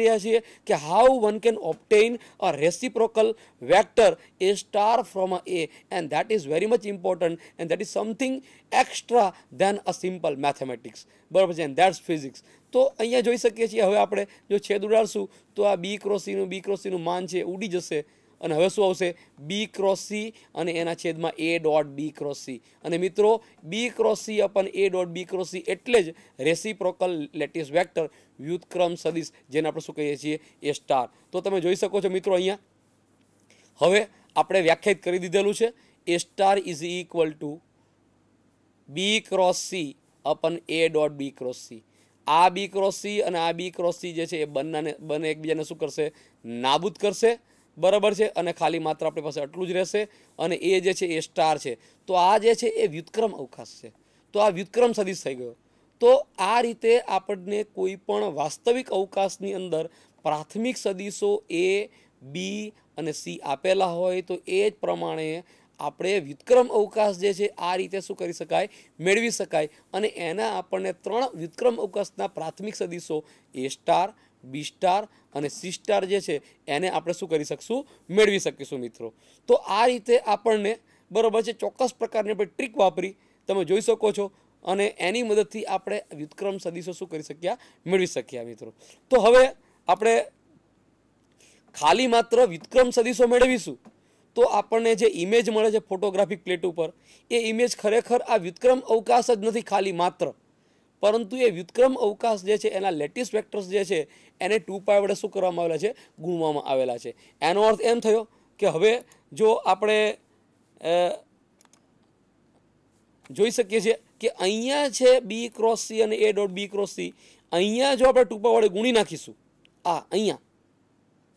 છીએ કે how one can obtain a reciprocal vector A star from a A and that is very much important and that is something extra than a simple mathematics બરાબર છે and that's physics તો અહીંયા જોઈ શકીએ છીએ હવે આપણે જો છેદ ઉડાડશું તો આ બી ક્રોસીનું બી ક્રોસીનું માન છે ઉડી જશે અને હવે શું આવશે બી ક્રોસ સી અને એના છેદમાં A dot B cross C અને મિત્રો B cross C upon A dot B cross C એટલે જ રેસીપ્રોકલ લેટિસ વેક્ટર વ્યુત્ક્રમ સદિશ જેને આપણે શું કહીએ છીએ એ સ્ટાર તો તમે જોઈ શકો છો મિત્રો અહીંયા હવે આપણે વ્યાખ્યાયિત કરી દીધેલું છે A star is equal to B cross C upon A dot B cross C આ બી ક્રોસ સી અને આ બી ક્રોસ સી જે છે એ બંને બંને એકબીજાને શું કરશે નાબૂદ કરશે બરાબર છે અને ખાલી માત્ર આપણી પાસે આટલું જ રહેશે અને એ જે છે એ સ્ટાર છે તો આ જે છે એ વ્યુતક્રમ અવકાશ છે તો આ વ્યુત્ક્રમ સદીશ થઈ ગયો તો આ રીતે આપણને કોઈ પણ વાસ્તવિક અવકાશની અંદર પ્રાથમિક સદીશો એ બી અને સી આપેલા હોય તો એ જ પ્રમાણે આપણે વ્યુત્ક્રમ અવકાશ જે છે આ રીતે શું કરી શકાય મેળવી શકાય અને એના આપણને ત્રણ વ્યુત્ક્રમ અવકાશના પ્રાથમિક સદીશો એ સ્ટાર બી સ્ટાર અને સી સ્ટાર જે છે એને આપણે શું કરી શકશું મેળવી શકીશું મિત્રો તો આ રીતે આપણને બરાબર છે ચોક્કસ પ્રકારની આપણે ટ્રીક વાપરી તમે જોઈ શકો છો અને એની મદદથી આપણે વ્યુત્ક્રમ સદીશો શું કરી શક્યા મેળવી શક્યા મિત્રો તો હવે આપણે ખાલી માત્ર વ્યુત્ક્રમ સદીશો મેળવીશું તો આપણને જે ઇમેજ મળે છે ફોટોગ્રાફિક પ્લેટ ઉપર એ ઇમેજ ખરેખર આ વ્યુત્ક્રમ અવકાશ જ નથી ખાલી માત્ર પરંતુ એ વ્યુત્ક્રમ અવકાશ જે છે એના લેટેસ્ટ વેક્ટર્સ જે છે એને ટુ પાય વડે શું કરવામાં આવેલા છે ગુણવામાં આવેલા છે એનો અર્થ એમ થયો કે હવે જો આપણે જોઈ શકીએ છીએ કે અહીંયા છે બી ક્રોસ સી અને A dot B cross C અહીંયા જો આપણે ટૂંપા વડે ગુણી નાખીશું આ અહીંયા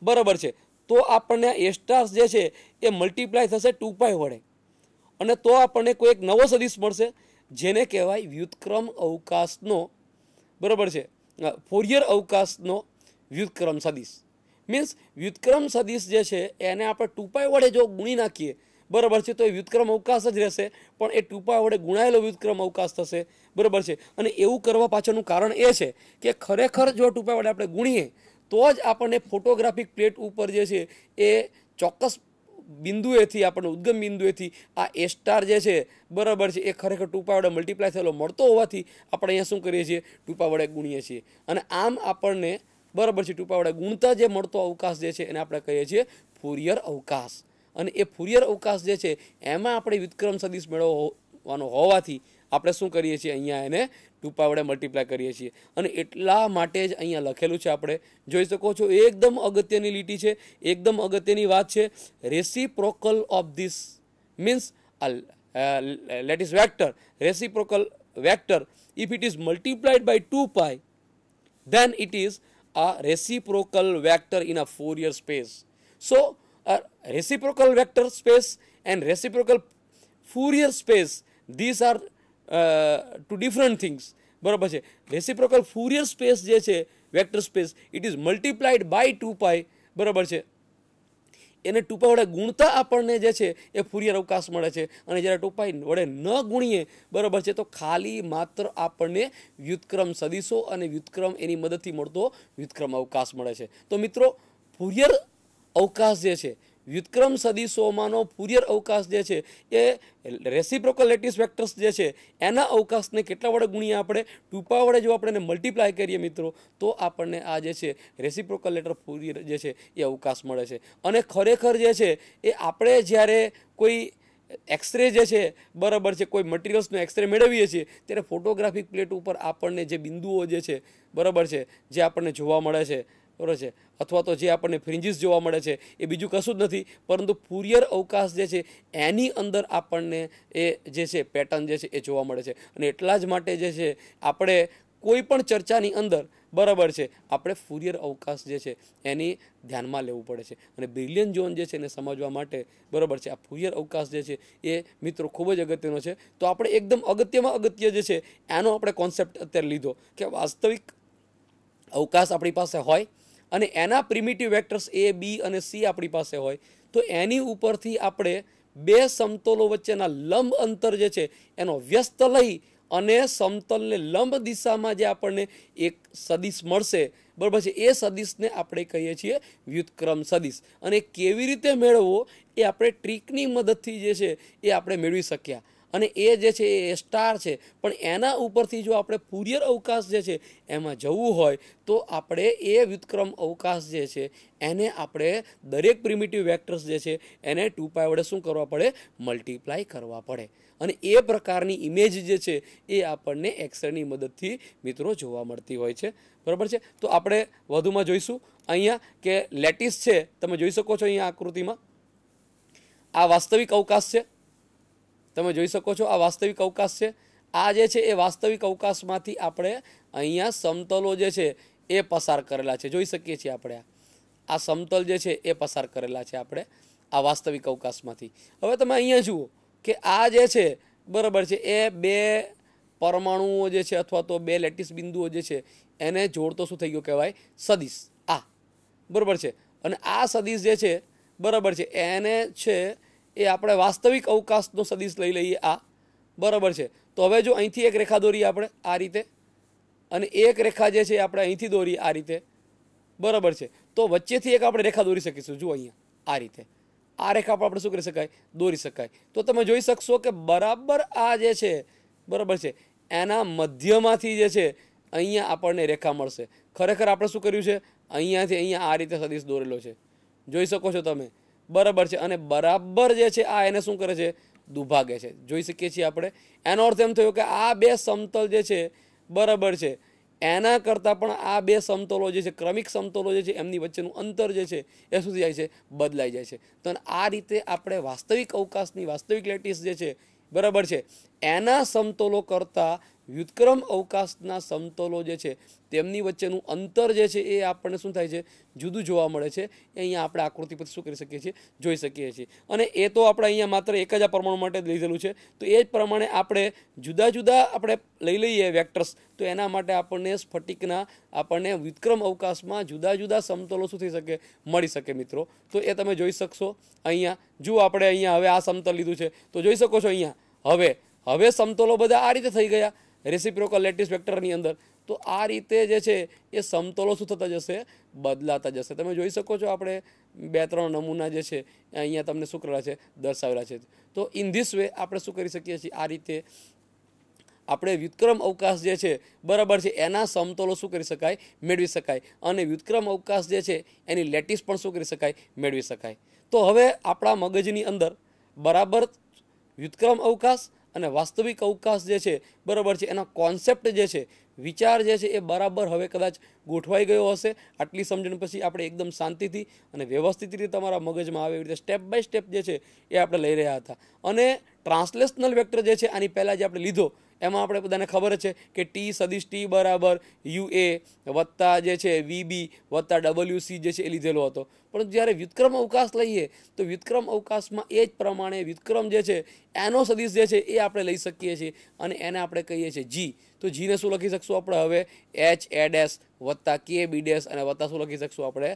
બરાબર છે તો આપણને એ સ્ટાર્સ જે છે એ મલ્ટીપ્લાય થશે ટુ પાય વડે અને તો આપણને કોઈ એક નવો સદીશ મળશે જેને કહેવાય વ્યુત્ક્રમ અવકાશનો બરાબર છે ફોરિયર અવકાશનો વ્યુત્ક્રમ સદીશ મીન્સ વ્યુત્ક્રમ સદીશ જે છે એને આપણે ટૂંપાઈ વડે જો ગુણી નાખીએ બરાબર છે તો એ વ્યુત્ક્રમ અવકાશ જ રહેશે પણ એ ટૂંપા વડે ગુણાયેલો વ્યુત્ક્રમ અવકાશ થશે બરાબર છે અને એવું કરવા પાછળનું કારણ એ છે કે ખરેખર જો ટૂંપા વડે આપણે ગુણીએ તો જ આપણને ફોટોગ્રાફિક પ્લેટ ઉપર જે છે એ ચોક્કસ બિંદુએથી આપણને ઉદ્ગમ બિંદુએથી આ એ સ્ટાર જે છે બરાબર છે એ ખરેખર ટૂંપા પાય વડે મલ્ટીપ્લાય થયેલો મળતો હોવાથી આપણે અહીંયા શું કરીએ છીએ ટુ વડે ગુણીએ છીએ અને આમ આપણને બરાબર છે ટૂંપા પાય વડે ગુણતા જે મળતો અવકાશ જે છે એને આપણે કહીએ છીએ ફુરિયર અવકાશ અને એ ફુરિયર અવકાશ જે છે એમાં આપણે વિક્રમ સદીશ મેળવવાનો હોવાથી આપણે શું કરીએ છીએ અહીંયા એને ટૂંપા વડે મલ્ટીપ્લાય કરીએ છીએ અને એટલા માટે જ અહીંયા લખેલું છે આપણે જોઈ શકો છો એકદમ અગત્યની લીટી છે એકદમ અગત્યની વાત છે reciprocal of this means lattice vector reciprocal vector if it is multiplied by two pi then it is a reciprocal vector in a Fourier space so reciprocal vector space and and reciprocal Fourier space, these are two different things બરાબર છે reciprocal Fourier space જે છે vector space it is multiplied by two pi બરાબર છે એને ટૂંપા વડે ગુણતા આપણને જે છે એ ફુરિયર અવકાશ મળે છે અને જ્યારે ટૂંપા વડે ન ગુણીએ બરાબર છે તો ખાલી માત્ર આપણને વ્યુત્ક્રમ સદીશો અને વ્યુત્ક્રમ એની મદદથી મળતો વ્યુત્ક્રમ અવકાશ મળે છે તો મિત્રો ફુરિયર અવકાશ જે છે સદી સદીશોમાંનો ફુરિયર અવકાશ જે છે એ રેસિપ્રોકલ લેટિસ વેક્ટર્સ જે છે એના અવકાશને કેટલા વડે ગુણીએ આપણે ટૂંપા વડે જો આપણે મલ્ટીપ્લાય કરીએ મિત્રો તો આપણને આ જે છે રેસિપ્રોકલ લેટર ફુરિયર જે છે એ અવકાશ મળે છે અને ખરેખર જે છે એ આપણે જ્યારે કોઈ એક્સરે જે છે બરાબર છે કોઈ મટીરિયલ્સનો એક્સરે મેળવીએ છીએ ત્યારે ફોટોગ્રાફિક પ્લેટ ઉપર આપણને જે બિંદુઓ જે છે બરાબર છે જે આપણને જોવા મળે છે બરાબર છે અથવા તો જે આપણને ફ્રિન્જીસ જોવા મળે છે એ બીજું કશું જ નથી પરંતુ ફુરિયર અવકાશ જે છે એની અંદર આપણને એ જે છે પેટર્ન જે છે એ જોવા મળે છે અને એટલા જ માટે જે છે આપણે કોઈ પણ ચર્ચાની અંદર બરાબર છે આપણે ફુરિયર અવકાશ જે છે એની ધ્યાનમાં લેવું પડે છે અને બ્રિલિયન ઝોન જે છે એને સમજવા માટે બરાબર છે આ ફુરિયર અવકાશ જે છે એ મિત્રો ખૂબ જ અગત્યનો છે તો આપણે એકદમ અગત્યમાં અગત્ય જે છે એનો આપણે કોન્સેપ્ટ અત્યારે લીધો કે વાસ્તવિક અવકાશ આપણી પાસે હોય અને એના પ્રિમિટિવ વેક્ટર્સ એ બી અને સી આપણી પાસે હોય તો એની ઉપરથી આપણે બે સમતોલો વચ્ચેના લંબ અંતર જે છે એનો વ્યસ્ત લઈ અને સમતલને લંબ દિશામાં જે આપણને એક સદિશ મળશે બરાબર છે એ સદિશને આપણે કહીએ છીએ વ્યુત્ક્રમ સદિશ અને કેવી રીતે મેળવવો એ આપણે ટ્રીકની મદદથી જે છે એ આપણે મેળવી શક્યા અને એ જે છે એ સ્ટાર છે પણ એના ઉપરથી જો આપણે ફુરિયર અવકાશ જે છે એમાં જવું હોય તો આપણે એ વ્યુત્ક્રમ અવકાશ જે છે એને આપણે દરેક પ્રિમિટિવ વેક્ટર્સ જે છે એને ટૂંપાય વડે શું કરવા પડે મલ્ટીપ્લાય કરવા પડે અને એ પ્રકારની ઇમેજ જે છે એ આપણને એક્સરેની મદદથી મિત્રો જોવા મળતી હોય છે બરાબર છે તો આપણે વધુમાં જોઈશું અહીંયા કે લેટિસ છે તમે જોઈ શકો છો અહીંયા આકૃતિમાં આ વાસ્તવિક અવકાશ છે તમે જોઈ શકો છો આ વાસ્તવિક અવકાશ છે આ જે છે એ વાસ્તવિક અવકાશમાંથી આપણે અહીંયા સમતલો જે છે એ પસાર કરેલા છે જોઈ શકીએ છીએ આપણે આ સમતલ જે છે એ પસાર કરેલા છે આપણે આ વાસ્તવિક અવકાશમાંથી હવે તમે અહીંયા જુઓ કે આ જે છે બરાબર છે એ બે પરમાણુઓ જે છે અથવા તો બે લેટિસ બિંદુઓ જે છે એને જોડતો શું થઈ ગયો કહેવાય સદીશ આ બરાબર છે અને આ સદીશ જે છે બરાબર છે એને છે એ આપણે વાસ્તવિક અવકાશનો સદિશ લઈ લઈએ આ બરાબર છે તો હવે જો અહીંથી એક રેખા દોરીએ આપણે આ રીતે અને એક રેખા જે છે આપણે અહીંથી દોરીએ આ રીતે બરાબર છે તો વચ્ચેથી એક આપણે રેખા દોરી શકીશું જુઓ અહીંયા આ રીતે આ રેખા પણ આપણે શું કરી શકાય દોરી શકાય તો તમે જોઈ શકશો કે બરાબર આ જે છે બરાબર છે એના મધ્યમાંથી જે છે અહીંયા આપણને રેખા મળશે ખરેખર આપણે શું કર્યું છે અહીંયાથી અહીંયા આ રીતે સદીશ દોરેલો છે જોઈ શકો છો તમે બરાબર છે અને બરાબર જે છે આ એને શું કરે છે દુભાગે છે જોઈ શકીએ છીએ આપણે એનો અર્થ એમ થયો કે આ બે સમતલ જે છે બરાબર છે એના કરતાં પણ આ બે સમતોલો જે છે ક્રમિક સમતોલો જે છે એમની વચ્ચેનું અંતર જે છે એ સુધી જાય છે બદલાઈ જાય છે તો આ રીતે આપણે વાસ્તવિક અવકાશની વાસ્તવિક લેટિસ જે છે બરાબર છે એના સમતોલો કરતાં વ્યુત્ક્રમ અવકાશના સમતોલો જે છે તેમની વચ્ચેનું અંતર જે છે એ આપણને શું થાય છે જુદું જોવા મળે છે એ અહીંયા આપણે આકૃતિ પર શું કરી શકીએ છીએ જોઈ શકીએ છીએ અને એ તો આપણે અહીંયા માત્ર એક જ આ પ્રમાણ માટે જ લીધેલું છે તો એ જ પ્રમાણે આપણે જુદા જુદા આપણે લઈ લઈએ વેક્ટર્સ તો એના માટે આપણને સ્ફટિકના આપણને વ્યુત્ક્રમ અવકાશમાં જુદા જુદા સમતોલો શું થઈ શકે મળી શકે મિત્રો તો એ તમે જોઈ શકશો અહીંયા જુઓ આપણે અહીંયા હવે આ સમતલ લીધું છે તો જોઈ શકો છો અહીંયા હવે હવે સમતોલો બધા આ રીતે થઈ ગયા રેસિપ્રોકલ લેટિસ વેક્ટરની અંદર તો આ રીતે જે છે એ સમતોલો શું થતા જશે બદલાતા જશે તમે જોઈ શકો છો આપણે બે ત્રણ નમૂના જે છે અહીંયા તમને શું કરેલા છે દર્શાવેલા છે તો ઇન ધીસ વે આપણે શું કરી શકીએ છીએ આ રીતે આપણે વ્યુત્ક્રમ અવકાશ જે છે બરાબર છે એના સમતોલો શું કરી શકાય મેળવી શકાય અને વ્યુત્ક્રમ અવકાશ જે છે એની લેટિસ પણ શું કરી શકાય મેળવી શકાય તો હવે આપણા મગજની અંદર બરાબર વ્યુત્ક્રમ અવકાશ અને વાસ્તવિક અવકાશ જે છે બરાબર છે એના કોન્સેપ્ટ જે છે વિચાર જે છે એ બરાબર હવે કદાચ ગોઠવાઈ ગયો હશે આટલી સમજણ પછી આપણે એકદમ શાંતિથી અને વ્યવસ્થિત રીતે તમારા મગજમાં આવે એવી રીતે સ્ટેપ બાય સ્ટેપ જે છે એ આપણે લઈ રહ્યા હતા અને ટ્રાન્સલેશનલ વેક્ટર જે છે આની પહેલાં જે આપણે લીધો એમાં આપણે બધાને ખબર છે કે ટી સદીશ ટી બરાબર યુ એ વત્તા જે છે વીબી વત્તા ડબલ્યુ સી જે છે એ લીધેલો હતો પણ જ્યારે વ્યુત્ક્રમ અવકાશ લઈએ તો વ્યુત્ક્રમ અવકાશમાં એ જ પ્રમાણે વ્યુત્ક્રમ જે છે એનો સદીશ જે છે એ આપણે લઈ શકીએ છીએ અને એને આપણે કહીએ છીએ જી તો જીને શું લખી શકશું આપણે હવે એચ એ ડેશ વત્તા કે બી ડેસ અને વત્તા શું લખી શકશું આપણે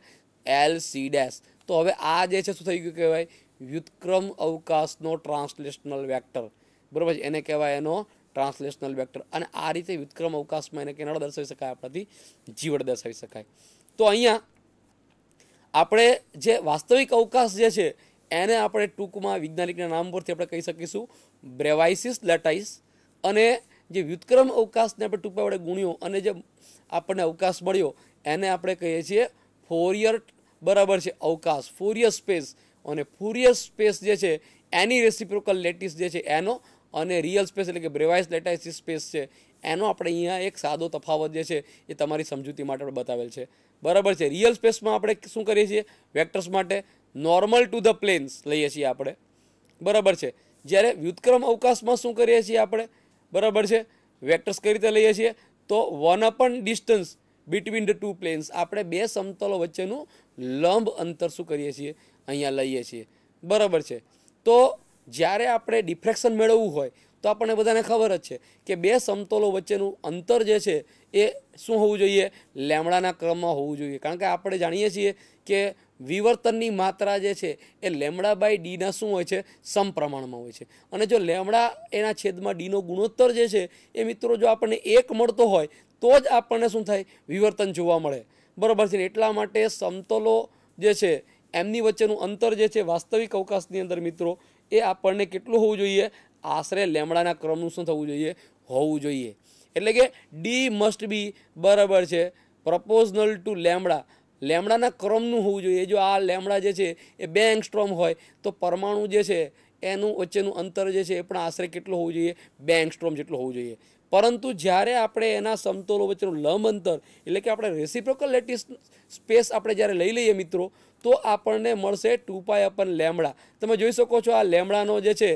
એલ સી ડેસ તો હવે આ જે છે શું થઈ ગયું કહેવાય વ્યુત્ક્રમ અવકાશનો ટ્રાન્સલેશનલ વેક્ટર બરાબર છે એને કહેવાય એનો ટ્રાન્સલેશનલ વેક્ટર અને આ રીતે વિક્રમ અવકાશમાં એને કેનાળ દર્શાવી શકાય આપણાથી જીવડ દર્શાવી શકાય તો અહીંયા આપણે જે વાસ્તવિક અવકાશ જે છે એને આપણે ટૂંકમાં વૈજ્ઞાનિકના નામ પરથી આપણે કહી શકીશું બ્રેવાઇસિસ લેટાઇસ અને જે વ્યુત્ક્રમ અવકાશને આપણે ટૂંકમાં આપણે ગુણ્યો અને જે આપણને અવકાશ મળ્યો એને આપણે કહીએ છીએ ફોરિયર બરાબર છે અવકાશ ફોરિયર સ્પેસ અને ફોરિયર સ્પેસ જે છે એની રેસિપ્રોકલ લેટિસ જે છે એનો અને રિયલ સ્પેસ એટલે કે બ્રેવાઇસ લેટાઇસી સ્પેસ છે એનો આપણે અહીંયા એક સાદો તફાવત જે છે એ તમારી સમજૂતી માટે બતાવેલ છે બરાબર છે રિયલ સ્પેસમાં આપણે શું કરીએ છીએ વેક્ટર્સ માટે નોર્મલ ટુ ધ પ્લેન્સ લઈએ છીએ આપણે બરાબર છે જ્યારે વ્યુત્ક્રમ અવકાશમાં શું કરીએ છીએ આપણે બરાબર છે વેક્ટર્સ કઈ રીતે લઈએ છીએ તો one upon distance between the two planes આપણે બે સમતલો વચ્ચેનું લંબ અંતર શું કરીએ છીએ અહીંયા લઈએ છીએ બરાબર છે તો જ્યારે આપણે ડિફ્રેક્શન મેળવવું હોય તો આપણને બધાને ખબર જ છે કે બે સમતોલો વચ્ચેનું અંતર જે છે એ શું હોવું જોઈએ લેમડાના ક્રમમાં હોવું જોઈએ કારણ કે આપણે જાણીએ છીએ કે વિવર્તનની માત્રા જે છે એ લેમડા બાય ડીના શું હોય છે સમપ્રમાણમાં હોય છે અને જો લેમડા એના છેદમાં ડીનો ગુણોત્તર જે છે એ મિત્રો જો આપણને એક મળતો હોય તો જ આપણને શું થાય વિવર્તન જોવા મળે બરાબર છે એટલા માટે સમતોલો જે છે એમની વચ્ચેનું અંતર જે છે વાસ્તવિક અવકાશની અંદર મિત્રો એ આપણને કેટલું હોવું જોઈએ આશરે લેમડાના ક્રમનું શું થવું જોઈએ હોવું જોઈએ એટલે કે ડી મસ્ટ બી બરાબર છે પ્રપોઝનલ ટુ લેમડા લેમડાના ક્રમનું હોવું જોઈએ જો આ લેમડા જે છે એ બે એંગસ્ટ્રોમ હોય તો પરમાણુ જે છે એનું વચ્ચેનું અંતર જે છે એ પણ આશરે કેટલું હોવું જોઈએ બે એંગસ્ટ્રોમ જેટલું હોવું જોઈએ પરંતુ જ્યારે આપણે એના સમતોલો વચ્ચેનું લંબ અંતર એટલે કે આપણે રેસિપ્રોકલ લેટિસ સ્પેસ આપણે જ્યારે લઈ લઈએ મિત્રો તો આપણને મળશે ટુ પાય અપન લેમડા તમે જોઈ શકો છો આ લેમડાનો જે છે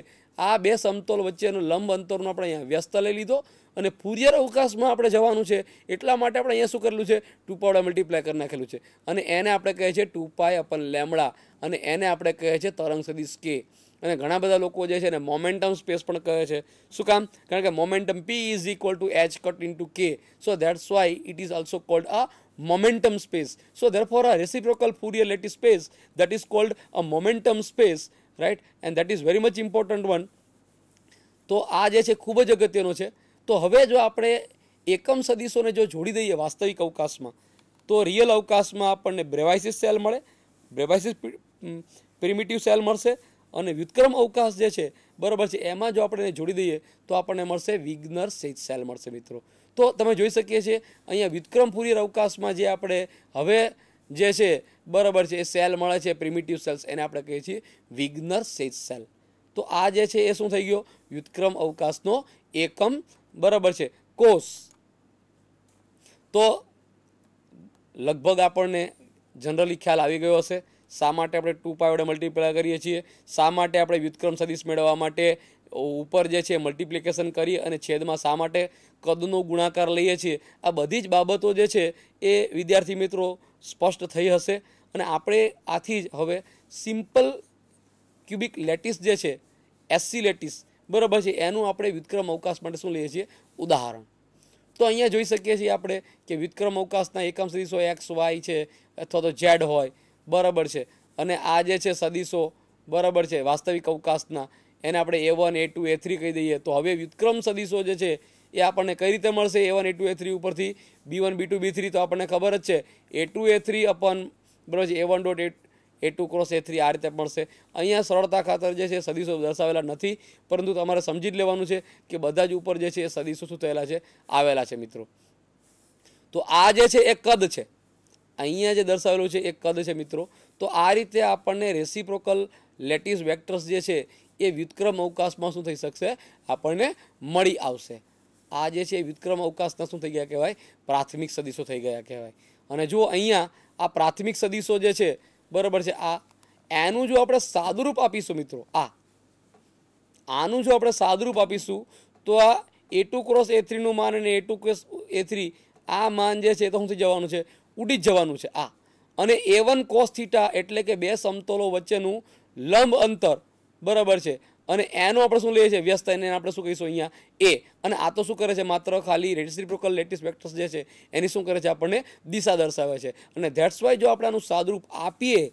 આ બે સમતોલ વચ્ચેનો લંબ અંતરનો આપણે અહીંયા વ્યસ્ત લઈ લીધો અને ફુરિયર અવકાશમાં આપણે જવાનું છે એટલા માટે આપણે અહીંયા શું કરેલું છે ટુ પાવડા મલ્ટીપ્લાય કરી નાખેલું છે અને એને આપણે કહે છે ટુ પાય અપન લેમડા અને એને આપણે કહે છે તરંગ સદીશ સ્કે અને ઘણા બધા લોકો જે છે ને મોમેન્ટમ સ્પેસ પણ કહે છે શું કામ કારણ કે momentum P is equal to H cut into K so that's why it is also called a momentum momentum space. So therefore a reciprocal Fourier lattice space that is called a momentum space right and that is very much important one તો આ જે છે ખૂબ જ અગત્યનો છે તો હવે જો આપણે એકમ સદીશોને જો જોડી દઈએ વાસ્તવિક અવકાશમાં તો રિયલ અવકાશમાં આપણને બ્રેવાઇસિસ સેલ મળે બ્રેવાઇસિસ પ્રિમિટિવ સેલ મળશે અને વ્યુત્ક્રમ અવકાશ જે છે બરાબર છે એમાં જો આપણે જોડી દઈએ તો આપણને મળશે વિગ્નર સેલ મળશે મિત્રો તો તમે જોઈ શકીએ છીએ અહીંયા વ્યુત્ક્રમ ફુરિયર અવકાશમાં જે આપણે હવે જે છે બરાબર છે એ સેલ મળે છે પ્રિમિટિવ સેલ્સ એને આપણે કહીએ છીએ વિગ્નર સેજ સેલ તો આ જે છે એ શું થઈ ગયો વ્યુત્ક્રમ અવકાશનો એકમ બરાબર છે કોષ તો લગભગ આપણને જનરલી ખ્યાલ આવી ગયો હશે શા માટે આપણે ટુ પાય વડે મલ્ટીપ્લાય કરીએ છીએ શા માટે આપણે વ્યુત્ક્રમ સદીશ મેળવવા માટે ઉપર જે છે મલ્ટિપ્લિકેશન કરી અને છેદમાં શા માટે કદનો ગુણાકાર લઈએ છીએ આ બધી જ બાબતો જે છે એ વિદ્યાર્થી મિત્રો સ્પષ્ટ થઈ હશે અને આપણે આથી જ હવે સિમ્પલ ક્યુબિક લેટિસ જે છે એસસી લેટિસ બરાબર છે એનું આપણે વ્યુત્ક્રમ અવકાશ માટે શું લઈએ છીએ ઉદાહરણ તો અહીંયા જોઈ શકીએ છીએ આપણે કે વિક્રમ અવકાશના એકમ સદીશો એક્સ વાય છે અથવા તો ઝેડ હોય બરાબર છે અને આ જે છે સદીશો બરાબર છે વાસ્તવિક અવકાશના એને આપણે A one A two A three કહી દઈએ તો હવે વિક્રમ સદીશો જે છે એ આપણને કઈ રીતે મળશે A one A two A three ઉપરથી B one B two B three તો આપણને ખબર જ છે એ ટુ એ થ્રી અપન બરાબર છે A one dot at A two cross A three આ રીતે મળશે અહીંયા સરળતા ખાતર જે છે સદીશો દર્શાવેલા નથી પરંતુ તમારે સમજી જ લેવાનું છે કે બધા જ ઉપર જે છે એ સદીશો શું થયેલા છે આવેલા છે મિત્રો તો આ જે છે એ કદ છે અહીંયા જે દર્શાવેલું છે એ કદ છે મિત્રો તો આ રીતે આપણને રેસિપ્રોકલ લેટિસ વેક્ટર્સ જે છે એ વ્યુત્ક્રમ અવકાશમાં શું થઈ શકશે આપણને મળી આવશે આ જે છે એ વ્યુત્ક્રમ અવકાશના શું થઈ ગયા કહેવાય પ્રાથમિક સદીશો થઈ ગયા કહેવાય અને જો અહીંયા આ પ્રાથમિક સદીશો જે છે બરાબર છે આ એનું જો આપણે સાદુરૂપ આપીશું મિત્રો આ આનું જો આપણે સાદુરૂપ આપીશું તો આ એ ટુ ક્રોસ એ થ્રીનું માન અને A two cross A three આ માન જે છે તો શું થઈ જવાનું છે ઉડી જ જવાનું છે આ અને એ વન કોસ એટલે કે બે સમતોલો વચ્ચેનું લંબ અંતર બરાબર છે અને એનો આપણે શું લઈએ છીએ વ્યસ્ત એને આપણે શું કહીશું અહીંયા એ અને આ તો શું કરે છે માત્ર ખાલી રેડિસ્ટ્રીપ્રોકલ લેટિસ વેક્ટર્સ જે છે એની શું કરે છે આપણને દિશા દર્શાવે છે અને ધેટ્સ વાય જો આપણે આનું સાદરૂપ આપીએ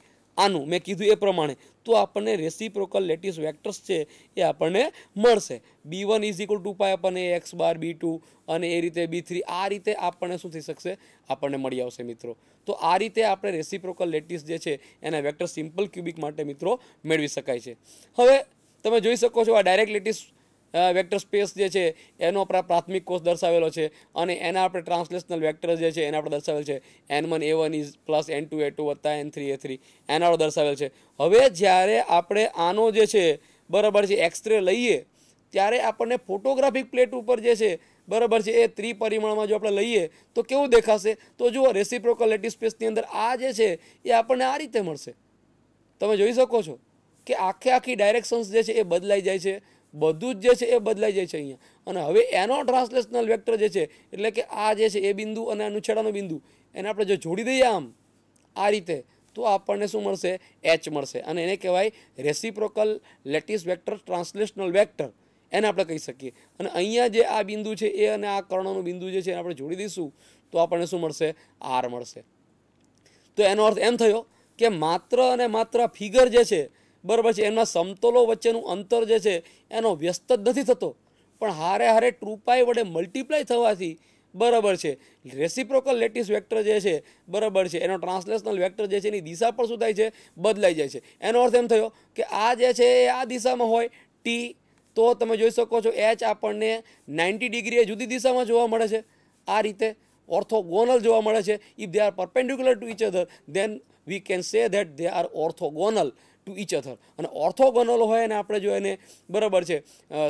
આનું મેં કીધું એ પ્રમાણે તો આપણને રેસીપ્રોકલ લેટિસ વેક્ટર્સ છે એ આપણને મળશે B one is equal to pi આપણને એક્સ બાર બી ટુ અને એ રીતે બી થ્રી આ રીતે આપણને શું થઈ શકશે આપણને મળી આવશે મિત્રો તો આ રીતે આપણે રેસીપ્રોકલ લેટિસ જે છે એના વેક્ટર સિમ્પલ ક્યુબિક માટે મિત્રો મેળવી શકાય છે હવે તમે જોઈ શકો છો આ ડાયરેક્ટ લેટિસ વેક્ટર સ્પેસ જે છે એનો આપણા પ્રાથમિક કોષ દર્શાવેલો છે અને એના આપણે ટ્રાન્સલેશનલ વેક્ટર જે છે એને આપણે દર્શાવેલ છે N one A one is plus N two A two વત્તા એન થ્રી એ થ્રી એના દર્શાવેલ છે હવે જ્યારે આપણે આનો જે છે બરાબર છે એક્સરે લઈએ ત્યારે આપણને ફોટોગ્રાફિક પ્લેટ ઉપર જે છે બરાબર છે એ ત્રિપરિમાણમાં જો આપણે લઈએ તો કેવું દેખાશે તો જુઓ રેસિપ્રોકલ લેટી સ્પેસની અંદર આ જે છે એ આપણને આ રીતે મળશે તમે જોઈ શકો છો કે આખે આખી ડાયરેક્શન્સ જે છે એ બદલાઈ જાય છે બધું જ જે છે એ બદલાઈ જાય છે અહીંયા અને હવે એનો ટ્રાન્સલેશનલ વેક્ટર જે છે એટલે કે આ જે છે એ બિંદુ અને આનું છેડાનું બિંદુ એને આપણે જો જોડી દઈએ આમ આ રીતે તો આપણને શું મળશે એચ મળશે અને એને કહેવાય reciprocal lattice vector translational vector એને આપણે કહી શકીએ અને અહીંયા જે આ બિંદુ છે એ અને આ કર્ણનું બિંદુ જે છે એને આપણે જોડી દઈશું તો આપણને શું મળશે આર મળશે તો એનો અર્થ એમ થયો કે માત્ર અને માત્ર ફિગર જે છે બરાબર છે એમના સમતોલો વચ્ચેનું અંતર જે છે એનો વ્યસ્ત જ નથી થતો પણ હારે હારે ટ્રુપાઈ વડે મલ્ટીપ્લાય થવાથી બરાબર છે રેસિપ્રોકલ લેટિસ વેક્ટર જે છે બરાબર છે એનો ટ્રાન્સલેશનલ વેક્ટર જે છે એની દિશા પણ શું થાય છે બદલાઈ જાય છે એનો અર્થ એમ થયો કે આ જે છે એ આ દિશામાં હોય ટી તો તમે જોઈ શકો છો એચ આપણને નાઇન્ટી ડિગ્રીએ જુદી દિશામાં જોવા મળે છે આ રીતે ઓર્થોગોનલ જોવા મળે છે if they are perpendicular to each other then we can say that they are orthogonal to each other અને ઓર્થોગોનલ હોય અને આપણે જો એને બરાબર છે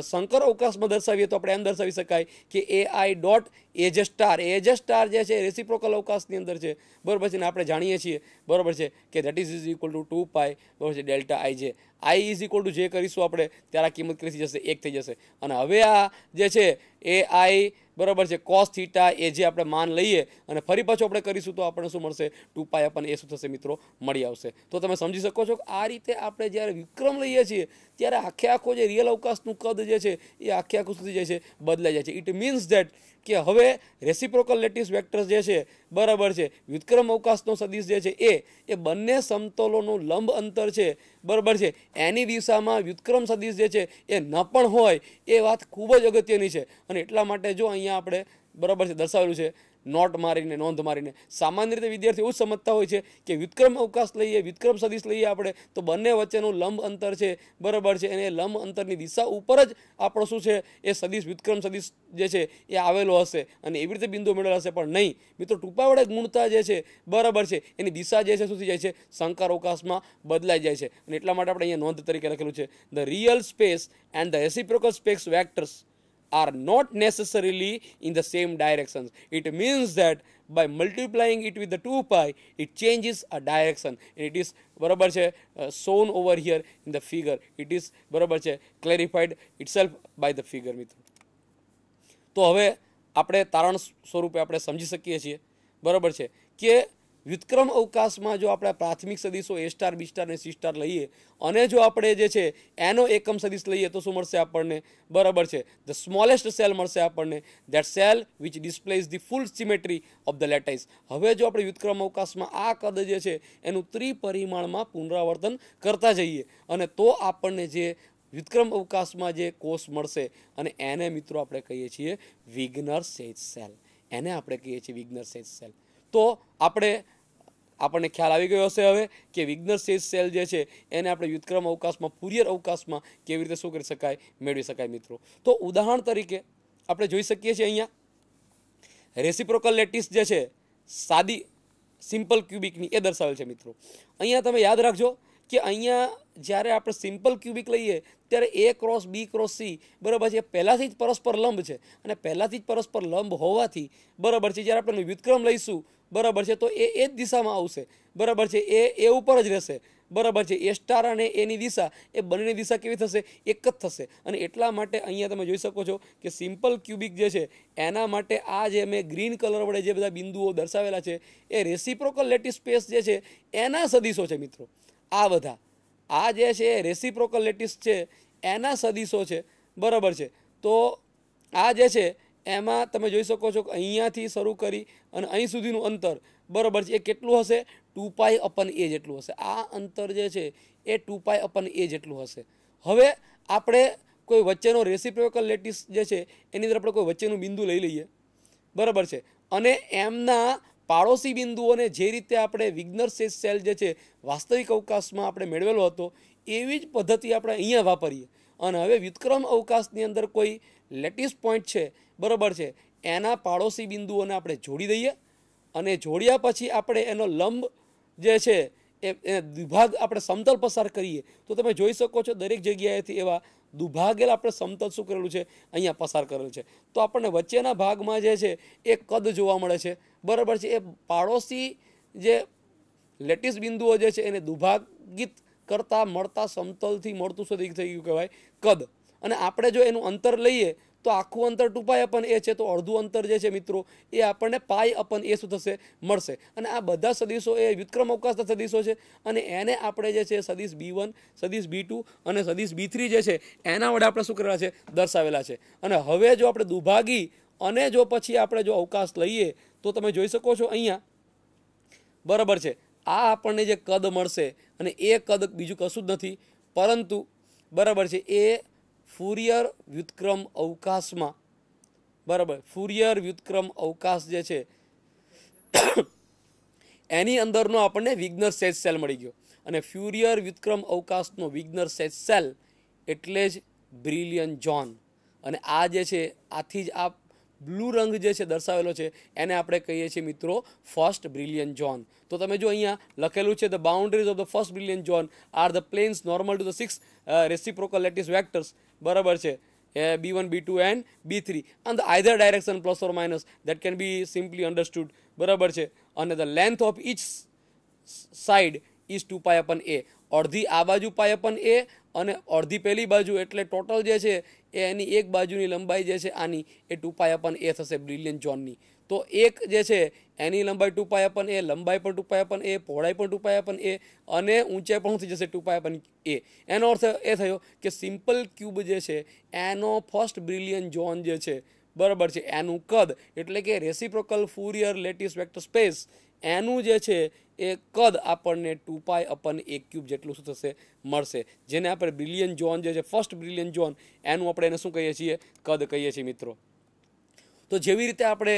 શંકર અવકાશમાં દર્શાવીએ તો આપણે એમ દર્શાવી શકાય કે A I dot A J star A J star જે છે રેસિપ્રોકલ અવકાશની અંદર છે બરાબર છે ને આપણે જાણીએ છીએ બરાબર છે કે that is is equal to two pi બરાબર છે ડેલ્ટા આઈ જે આઈ ઇઝ ઇક્વલ ટુ જે કરીશું આપણે ત્યારે આ કિંમત કેટલી જશે એક થઈ જશે અને હવે આ જે છે એ આઈ બરાબર છે કોસ થીટા એ જે આપણે માન લઈએ અને ફરી પાછું આપણે કરીશું તો આપણને શું મળશે ટુ પાય આપણને એ શું થશે મિત્રો મળી આવશે તો તમે સમજી શકો છો કે આ રીતે આપણે જ્યારે વિક્રમ લઈએ છીએ ત્યારે આખે આખો જે રિયલ અવકાશનું કદ જે છે એ આખે આખું સુધી જાય છે બદલાઈ જાય છે ઇટ મીન્સ ધેટ કે હવે રેસિપ્રોકલ લેટિસ વેક્ટર જે છે બરાબર છે વ્યુત્ક્રમ અવકાશનો સદિશ જે છે એ એ બંને સમતોલોનું લંબ અંતર છે બરાબર છે એની દિશામાં વ્યુત્ક્રમ સદિશ જે છે એ ન પણ હોય એ વાત ખૂબ જ અગત્યની છે અને એટલા માટે જો અહીંયા આપણે બરાબર છે દર્શાવેલું છે નોટ મારીને નોંધ મારીને સામાન્ય રીતે વિદ્યાર્થી એવું સમજતા હોય છે કે વિક્રમ અવકાશ લઈએ વિક્રમ સદિશ લઈએ આપણે તો બંને વચ્ચેનું લંબ અંતર છે બરાબર છે અને એ લંબ અંતરની દિશા ઉપર જ આપણો શું છે એ સદીશ વિક્રમ સદિશ જે છે એ આવેલો હશે અને એવી રીતે બિંદુ મેળવેલ હશે પણ નહીં મિત્રો ટૂંપા વડે ગુણતા જે છે બરાબર છે એની દિશા જે છે શું થઈ જાય છે શંકર અવકાશમાં બદલાઈ જાય છે અને એટલા માટે આપણે અહીંયા નોંધ તરીકે લખેલું છે the real space and the reciprocal space vectors are not necessarily in the same directions. It means that by multiplying it with the 2 pi, it changes a direction. And it is બરાબર છે shown over here in the figure. It is બરાબર છે clarified itself by the figure મિત્રો તો હવે આપણે તારણ સ્વરૂપે આપણે સમજી શકીએ છીએ બરાબર છે કે વ્યુત્ક્રમ અવકાશમાં જો આપણે પ્રાથમિક સદીશો એ સ્ટાર બી સ્ટાર અને સી સ્ટાર લઈએ અને જો આપણે જે છે એનો એકમ સદીશ લઈએ તો શું મળશે આપણને બરાબર છે ધ સ્મોલેસ્ટ સેલ મળશે આપણને that cell which displays the full symmetry of the lattice હવે જો આપણે વ્યુત્ક્રમ અવકાશમાં આ કદ જે છે એનું ત્રિપરિમાણમાં પુનરાવર્તન કરતા જઈએ અને તો આપણને જે વ્યુત્ક્રમ અવકાશમાં જે કોષ મળશે અને એને મિત્રો આપણે કહીએ છીએ વિગ્નર સેજ સેલ એને આપણે કહીએ છીએ વિગ્નર સેજ સેલ તો આપણે આપણને ખ્યાલ આવી ગયો હશે હવે કે વિઘ્ન વિઘ્નશેષ સેલ જે છે એને આપણે વ્યુત્ક્રમ અવકાશમાં ફુરિયર અવકાશમાં કેવી રીતે શું કરી શકાય મેળવી શકાય મિત્રો તો ઉદાહરણ તરીકે આપણે જોઈ શકીએ છીએ અહીંયા રેસિપ્રોકલ લેટિસ જે છે સાદી સિમ્પલ ક્યુબિકની એ દર્શાવેલ છે મિત્રો અહીંયા તમે યાદ રાખજો કે અહીંયા જ્યારે આપણે સિમ્પલ ક્યુબિક લઈએ ત્યારે A cross B cross C બરાબર છે એ પહેલાંથી જ પરસ્પર લંબ છે અને પહેલાંથી જ પરસ્પર લંબ હોવાથી બરાબર છે જ્યારે આપણે વ્યુત્ક્રમ લઈશું બરાબર છે તો એ એ જ દિશામાં આવશે બરાબર છે એ એ ઉપર જ રહેશે બરાબર છે એ સ્ટાર અને એની દિશા એ બંનેની દિશા કેવી થશે એક જ થશે અને એટલા માટે અહીંયા તમે જોઈ શકો છો કે સિમ્પલ ક્યુબિક જે છે એના માટે આ જે મેં ગ્રીન કલર વડે જે બધા બિંદુઓ દર્શાવેલા છે એ રેસિપ્રોકલ લેટી સ્પેસ જે છે એના સદિશો છે મિત્રો આ બધા આ જે છે એ રેસિપ્રોકલ લેટિસ છે એના સદિશો છે બરાબર છે તો આ જે છે એમાં તમે જોઈ શકો છો કે અહીંયાથી શરૂ કરી અને અહીં સુધીનું અંતર બરાબર છે એ કેટલું હશે ટુ પાય અપન એ જેટલું હશે આ અંતર જે છે એ ટુ પાય અપન એ જેટલું હશે હવે આપણે કોઈ વચ્ચેનો રેસિપ્રોકલ લેટિસ જે છે એની અંદર આપણે કોઈ વચ્ચેનું બિંદુ લઈ લઈએ બરાબર છે અને એમના પાડોશી બિંદુઓને જે રીતે આપણે વિગ્નર સેસ સેલ જે છે વાસ્તવિક અવકાશમાં આપણે મેળવેલો હતો એવી જ પદ્ધતિ આપણે અહીંયા વાપરીએ અને હવે વ્યુત્ક્રમ અવકાશની અંદર કોઈ લેટિસ પોઈન્ટ છે બરાબર છે એના પાડોશી બિંદુઓને આપણે જોડી દઈએ અને જોડ્યા પછી આપણે એનો લંબ જે છે એ દુભાગ આપણે સમતલ પસાર કરીએ તો તમે જોઈ શકો છો દરેક જગ્યાએથી એવા દુભાગેલ આપણે સમતલ શું કરેલું છે અહીંયા પસાર કરેલું છે તો આપણને વચ્ચેના ભાગમાં જે છે એ કદ જોવા મળે છે બરાબર છે એ પાડોશી જે લેટીસ બિંદુઓ જે છે એને દુભાગિત કરતાં મળતા સમતલથી મળતું સુધી થઈ ગયું કહેવાય કદ અને આપણે જો એનું અંતર લઈએ તો આખું અંતર ટુ પાય અપન એ છે તો અડધું અંતર જે છે મિત્રો એ આપણને પાય અપન એ શું થશે મળશે અને આ બધા સદીશો એ વ્યુત્ક્રમ અવકાશના સદીશો છે અને એને આપણે જે છે સદીશ બી વન સદીશ બી ટુ અને સદીશ બી થ્રી જે છે એના વડે આપણે શું કરેલા છે દર્શાવેલા છે અને હવે જો આપણે દુભાગી અને જો પછી આપણે જો અવકાશ લઈએ તો તમે જોઈ શકો છો અહીંયા બરાબર છે આ આપણને જે કદ મળશે અને એ કદ બીજું કશું જ નથી પરંતુ બરાબર છે એ ફુરિયર વ્યુત્ક્રમ અવકાશમાં બરાબર ફુરિયર વ્યુત્ક્રમ અવકાશ જે છે એની અંદરનો આપણને વિગ્નર સેજ સેલ મળી ગયો અને ફ્યુરિયર વ્યુત્ક્રમ અવકાશનો વિગ્નર સેજ સેલ એટલે જ બ્રિલિયન જોન અને આ જે છે આથી જ આ બ્લુ રંગ જે છે દર્શાવેલો છે એને આપણે કહીએ છીએ મિત્રો ફર્સ્ટ બ્રિલિયન જોન તો તમે જો અહીંયા લખેલું છે the boundaries of the first Brillouin zone are the planes normal to the six reciprocal lattice vectors બરાબર છે uh, b1 b2 and b3 and the either direction plus or minus that can be simply understood બરાબર છે અને the length of each side is 2 pi upon a અડધી આ બાજુ પાય અપન એ અને અડધી પહેલી બાજુ એટલે ટોટલ જે છે એ એની એક બાજુની લંબાઈ જે છે આની એ ટુ પાય અપન એ થશે બ્રિલિયન જોનની તો એક જે છે એની લંબાઈ ટુ પાય અપન એ લંબાઈ પણ ટુ પાય અપન એ પહોળાઈ પણ ટુ પાય અપન એ અને ઊંચાઈ પણ થઈ જશે ટુ પાય અપન એ એનો અર્થ એ થયો કે સિમ્પલ ક્યુબ જે છે એનો ફર્સ્ટ બ્રિલિયન ઝોન જે છે બરાબર છે એનું કદ એટલે કે reciprocal Fourier lattice vector space એનું જે છે એ કદ આપણને ટુ પાય અપન એ ક્યુબ જેટલું શું થશે મળશે જેને આપણે બ્રિલિયન ઝોન જે છે ફર્સ્ટ બ્રિલિયન ઝોન એનું આપણે એને શું કહીએ છીએ કદ કહીએ છીએ મિત્રો તો જેવી રીતે આપણે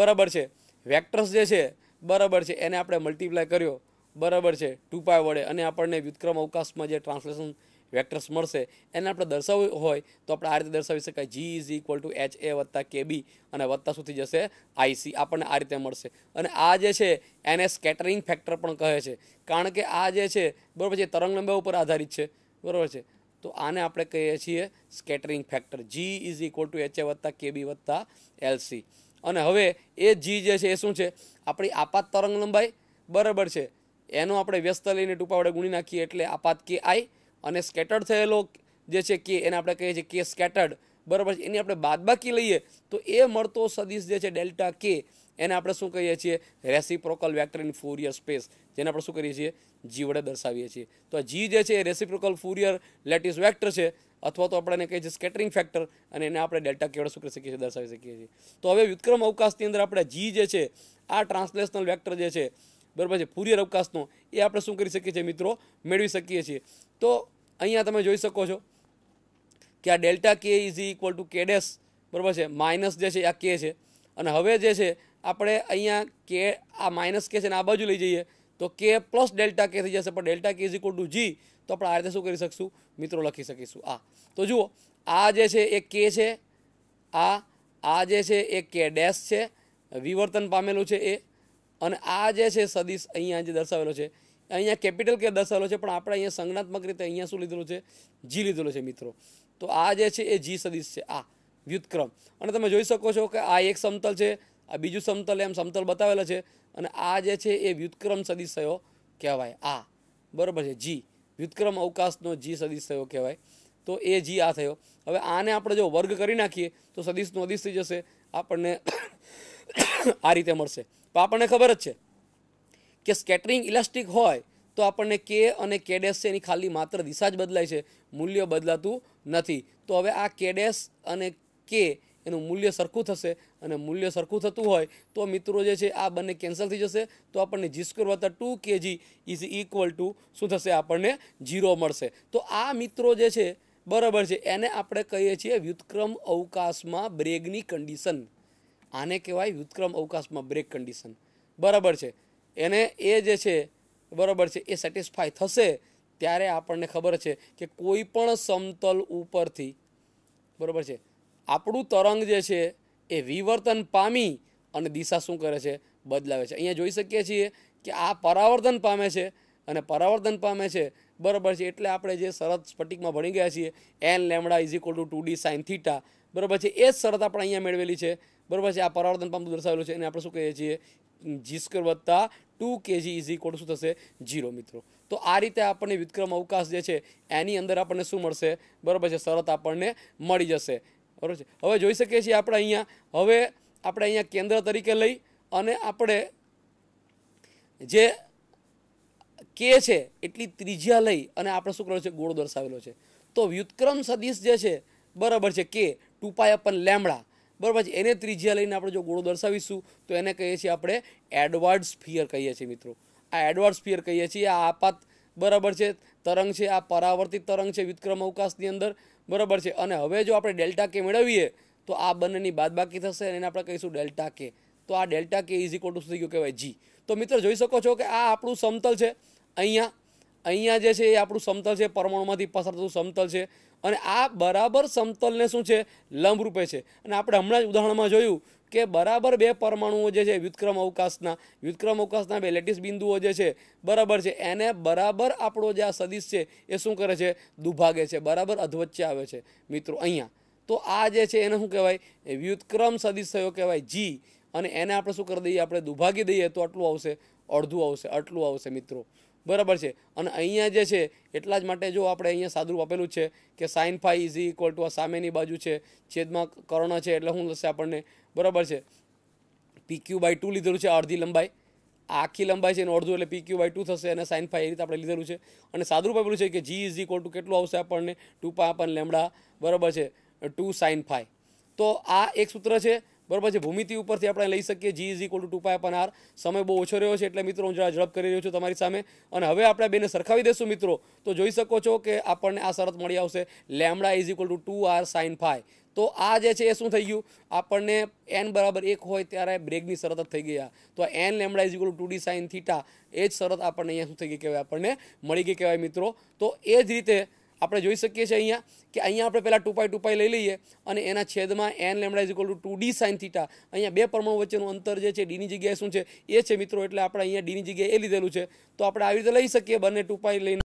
બરાબર છે વેક્ટર્સ જે છે બરાબર છે એને આપણે મલ્ટીપ્લાય કર્યો બરાબર છે ટુ પાય વડે અને આપણને વ્યુત્ક્રમ અવકાશમાં જે ટ્રાન્સલેશન વેક્ટર્સ મળશે એને આપણે દર્શાવવું હોય તો આપણે આ રીતે દર્શાવી શકાય G is equal to H A વત્તા કેબી અને વત્તા સુધી જશે આઈસી આપણને આ રીતે મળશે અને આ જે છે એને સ્કેટરિંગ ફેક્ટર પણ કહે છે કારણ કે આ જે છે બરાબર છે તરંગલંબા ઉપર આધારિત છે બરાબર છે તો આને આપણે કહીએ છીએ scattering factor G is equal to H A વત્તા કેબી વત્તા એલસી અને હવે એ જી જે છે એ શું છે આપણી આપાત તરંગ લંબાઈ બરાબર છે એનો આપણે વ્યસ્ત લઈને ટૂંકા વડે ગુણી નાખીએ એટલે આપાત કે આઈ અને સ્કેટર્ડ થયેલો જે છે કે એને આપણે કહીએ છીએ કે સ્કેટર્ડ બરાબર છે એની આપણે બાદબાકી લઈએ તો એ મળતો સદીશ જે છે ડેલ્ટા કે એને આપણે શું કહીએ છીએ reciprocal vector in Fourier space જેને આપણે શું કરીએ છીએ જી વડે દર્શાવીએ છીએ તો જી જે છે એ રેસિપ્રોકલ ફોરિયર લેટિસ વેક્ટર છે અથવા તો આપણે એને કહીએ છીએ સ્કેટરિંગ ફેક્ટર અને એને આપણે ડેલ્ટા કેવડો શું કરી શકીએ છીએ દર્શાવી શકીએ છીએ તો હવે વ્યુત્ક્રમ અવકાશની અંદર આપણે જી જે છે આ ટ્રાન્સલેશનલ વેક્ટર જે છે બરાબર છે ફુરિયર અવકાશનો એ આપણે શું કરી શકીએ છીએ મિત્રો મેળવી શકીએ છીએ તો અહીંયા તમે જોઈ શકો છો કે આ ડેલ્ટા કે ઇઝ ઇક્વલ ટુ કેડેસ બરાબર છે માઇનસ જે છે આ કે છે અને હવે જે છે આપણે અહીંયા કે આ માઇનસ કે છે ને આ બાજુ લઈ જઈએ તો કે પ્લસ ડેલ્ટા કે થઈ જશે પણ ડેલ્ટા કે ઇઝ ટુ જી તો આપણે આ રીતે શું કરી શકશું મિત્રો લખી શકીશું આ તો જુઓ આ જે છે એ કે છે આ આ જે છે એ કે ડેશ છે વિવર્તન પામેલું છે એ અને આ જે છે સદીશ અહીંયા જે દર્શાવેલો છે અહીંયા કેપિટલ કે દર્શાવેલો છે પણ આપણે અહીંયા સંજ્ઞાત્મક રીતે અહીંયા શું લીધેલું છે જી લીધેલું છે મિત્રો તો આ જે છે એ જી સદીશ છે આ વ્યુત્ક્રમ અને તમે જોઈ શકો છો કે આ એક સમતલ છે આ બીજું સમતલ એમ સમતલ બતાવેલા છે અને આ જે છે એ વ્યુત્ક્રમ સદિશયો કહેવાય આ બરાબર છે જી વ્યુત્ક્રમ અવકાશનો જી સદિશયો કહેવાય તો એ જી આ થયો હવે આને આપણે જો વર્ગ કરી નાખીએ તો સદિશનો અદિશ થઈ જશે આપણને આ રીતે મળશે તો આપણને ખબર જ છે કે સ્કેટરિંગ ઇલાસ્ટિક હોય તો આપણને કે અને કેડેસ છે એની ખાલી માત્ર દિશા જ બદલાય છે મૂલ્ય બદલાતું નથી તો હવે આ કેડેસ અને કે એનું મૂલ્ય સરખું થશે અને મૂલ્ય સરખું થતું હોય તો મિત્રો જે છે આ બંને કેન્સલ થઈ જશે તો આપણને જીસ્કર સ્ક્વેર વત્તા two K G is equal to શું થશે આપણને જીરો મળશે તો આ મિત્રો જે છે બરાબર છે એને આપણે કહીએ છીએ વ્યુત્ક્રમ અવકાશમાં બ્રેકની કન્ડિશન આને કહેવાય વ્યુત્ક્રમ અવકાશમાં બ્રેક કન્ડિશન બરાબર છે એને એ જે છે બરાબર છે એ સેટિસ્ફાય થશે ત્યારે આપણને ખબર છે કે કોઈ પણ સમતલ ઉપરથી બરાબર છે આપણું તરંગ જે છે એ વિવર્તન પામી અને દિશા શું કરે છે બદલાવે છે અહીંયા જોઈ શકીએ છીએ કે આ પરાવર્તન પામે છે અને પરાવર્તન પામે છે બરાબર છે એટલે આપણે જે શરત સ્ફટિકમાં ભણી ગયા છીએ N lambda is equal to two D sine theta બરાબર છે એ જ શરત આપણે અહીંયા મેળવેલી છે બરાબર છે આ પરાવર્તન પામતું દર્શાવેલું છે અને આપણે શું કહીએ છીએ જીસ્કર વત્તા ટુ કેજી ઇઝ ઇક્વલ શું થશે જીરો મિત્રો તો આ રીતે આપણને વિક્રમ અવકાશ જે છે એની અંદર આપણને શું મળશે બરાબર છે શરત આપણને મળી જશે બરાબર છે હવે જોઈ શકીએ છીએ આપણે અહીંયા હવે આપણે અહીંયા કેન્દ્ર તરીકે લઈ અને આપણે જે કે છે એટલી ત્રિજ્યા લઈ અને આપણે શું કરેલું છે ગોળો દર્શાવેલો છે તો વ્યુત્ક્રમ સદીશ જે છે બરાબર છે કે ટુપાય પાય અપન લેમડા બરાબર છે એને ત્રિજ્યા લઈને આપણે જો ગોળો દર્શાવીશું તો એને કહીએ છીએ આપણે એડવાર્ડ સ્ફિયર કહીએ છીએ મિત્રો આ એડવાર્ડ સ્ફિયર કહીએ છીએ આ આપાત બરાબર છે તરંગ છે આ પરાવર્તિત તરંગ છે વિક્રમ અવકાશની અંદર બરાબર છે અને હવે જો આપણે ડેલ્ટા કે મેળવીએ તો આ બંનેની બાદબાકી થશે અને એને આપણે કહીશું ડેલ્ટા કે તો આ ડેલ્ટા કે ઇઝ ઇક્વલ ટુ શું થઈ ગયું કહેવાય જી તો મિત્ર જોઈ શકો છો કે આ આપણું સમતલ છે અહીંયા અહીંયા જે છે એ આપણું સમતલ છે પરમાણુમાંથી પસાર થતું સમતલ છે અને આ બરાબર સમતલને શું છે લંબરૂપે છે અને આપણે હમણાં જ ઉદાહરણમાં જોયું કે બરાબર બે પરમાણુઓ જે છે વ્યુત્ક્રમ અવકાશના વ્યુત્ક્રમ અવકાશના બે લેટિસ બિંદુઓ જે છે બરાબર છે એને બરાબર આપણો જે આ સદિશ છે એ શું કરે છે દુભાગે છે બરાબર અધવચ્ચે આવે છે મિત્રો અહીંયા તો આ જે છે એને શું કહેવાય વ્યુત્ક્રમ સદિશ થયો કહેવાય જી અને એને આપણે શું કરી દઈએ આપણે દુભાગી દઈએ તો આટલું આવશે અડધું આવશે આટલું આવશે મિત્રો બરાબર છે અને અહીંયા જે છે એટલા જ માટે જો આપણે અહીંયા સાદું આપેલું છે કે sine phi is equal to આ સામેની બાજુ છે છેદમાં કર્ણ છે એટલે શું થશે આપણને બરાબર છે પીક્યુ બાય ટુ લીધેલું છે અડધી લંબાઈ આખી લંબાઈ છે એનું અડધું એટલે પી ક્યુ બાય ટુ થશે અને સાઇન ફાઈ એ રીતે આપણે લીધેલું છે અને સાદું પેલું છે કે જી ઇઝ ઇક્વલ ટુ કેટલું આવશે આપણને ટુ પા આપણને લેમડા બરાબર છે ટુ સાઇન ફાઈ તો આ એક સૂત્ર છે બરાબર છે ભૂમિતિ ઉપરથી આપણે લઈ શકીએ g is equal to two pi r સમય બહુ ઓછો રહ્યો છે એટલે મિત્રો હું જરા ઝડપ કરી રહ્યો છું તમારી સામે અને હવે આપણે બેને સરખાવી દેશું મિત્રો તો જોઈ શકો છો કે આપણને આ શરત મળી આવશે lambda is equal to two r sine phi તો આ જે છે એ શું થઈ ગયું આપણને એન બરાબર એક હોય ત્યારે બ્રેકની શરત જ થઈ ગયા તો n lambda is equal to D sine theta એ જ શરત આપણને અહીંયા શું થઈ ગઈ કહેવાય આપણને મળી ગઈ કહેવાય મિત્રો તો એ જ રીતે આપણે જોઈ શકીએ છીએ અહીંયા કે અહીંયા આપણે પહેલાં ટુ પાઈ લઈ લઈએ અને એના છેદમાં n lambda is equal to two D sine theta અહીંયા બે પરમાણુ વચ્ચેનું અંતર જે છે ડીની જગ્યાએ શું છે એ છે મિત્રો એટલે આપણે અહીંયા ડીની જગ્યાએ એ લીધેલું છે તો આપણે આવી રીતે લઈ શકીએ બંને ટુ પાઈ લઈને